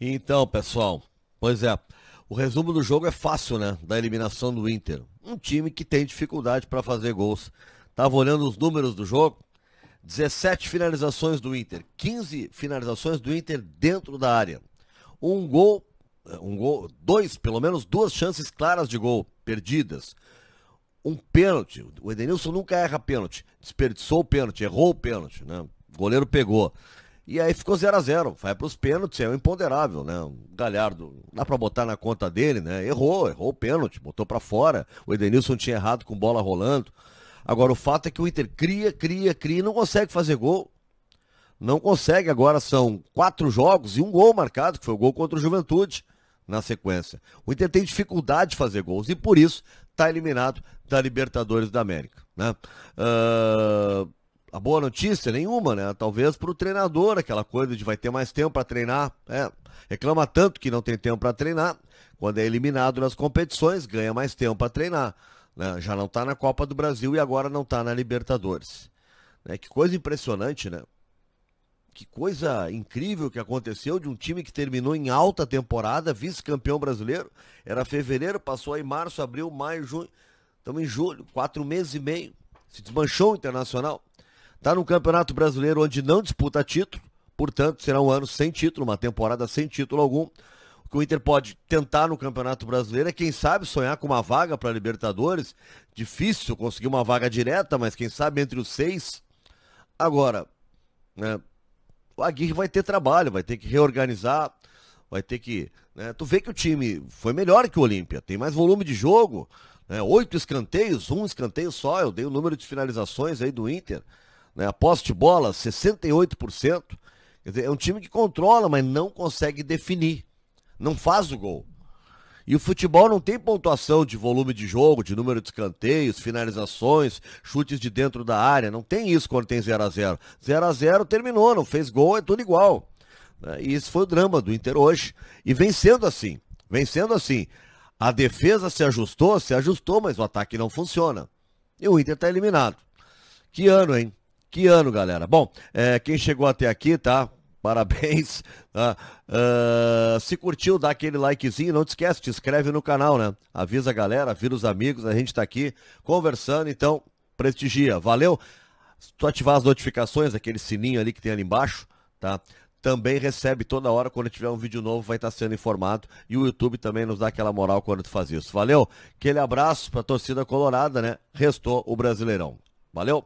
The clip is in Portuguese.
Então, pessoal, pois é. O resumo do jogo é fácil, né? Da eliminação do Inter. Um time que tem dificuldade para fazer gols. Tava olhando os números do jogo. 17 finalizações do Inter, 15 finalizações do Inter dentro da área. Um gol, eh, um gol, dois, pelo menos duas chances claras de gol perdidas. Um pênalti. O Edenilson nunca erra pênalti. Desperdiçou o pênalti, errou o pênalti, né? O goleiro pegou. E aí ficou 0 a 0 Vai para os pênaltis, é um imponderável, né? O Galhardo, dá para botar na conta dele, né? Errou, errou o pênalti, botou para fora. O Edenilson tinha errado com bola rolando. Agora, o fato é que o Inter cria, cria, cria e não consegue fazer gol. Não consegue. Agora são quatro jogos e um gol marcado, que foi o gol contra o Juventude na sequência. O Inter tem dificuldade de fazer gols e por isso está eliminado da Libertadores da América. Né? Uh, a boa notícia? Nenhuma, né? Talvez para o treinador, aquela coisa de vai ter mais tempo para treinar. É, reclama tanto que não tem tempo para treinar. Quando é eliminado nas competições, ganha mais tempo para treinar. Né? Já não está na Copa do Brasil e agora não está na Libertadores. Né? Que coisa impressionante, né? Que coisa incrível que aconteceu de um time que terminou em alta temporada, vice-campeão brasileiro. Era fevereiro, passou aí março, abril, maio, junho. Estamos em julho, quatro meses e meio. Se desmanchou o internacional. Está no Campeonato Brasileiro onde não disputa título, portanto, será um ano sem título, uma temporada sem título algum. O que o Inter pode tentar no Campeonato Brasileiro é, quem sabe, sonhar com uma vaga para a Libertadores. Difícil conseguir uma vaga direta, mas quem sabe entre os seis. Agora, né, o Aguirre vai ter trabalho, vai ter que reorganizar, vai ter que. Né, tu vê que o time foi melhor que o Olímpia, tem mais volume de jogo, né, oito escanteios, um escanteio só, eu dei o número de finalizações aí do Inter. Né? A posse de bola, 68%. Quer dizer, é um time que controla, mas não consegue definir. Não faz o gol. E o futebol não tem pontuação de volume de jogo, de número de escanteios, finalizações, chutes de dentro da área. Não tem isso quando tem 0 a 0 0 a 0 terminou, não fez gol, é tudo igual. Né? E isso foi o drama do Inter hoje. E vem sendo assim. Vem sendo assim. A defesa se ajustou, se ajustou, mas o ataque não funciona. E o Inter está eliminado. Que ano, hein? Que ano, galera. Bom, é, quem chegou até aqui, tá? Parabéns. Tá? Uh, se curtiu, dá aquele likezinho. Não te esquece, te inscreve no canal, né? Avisa a galera, vira os amigos. A gente tá aqui conversando, então prestigia. Valeu. Se tu ativar as notificações, aquele sininho ali que tem ali embaixo, tá? também recebe toda hora quando tiver um vídeo novo, vai estar tá sendo informado e o YouTube também nos dá aquela moral quando tu faz isso. Valeu? Aquele abraço para a torcida colorada, né? Restou o Brasileirão. Valeu?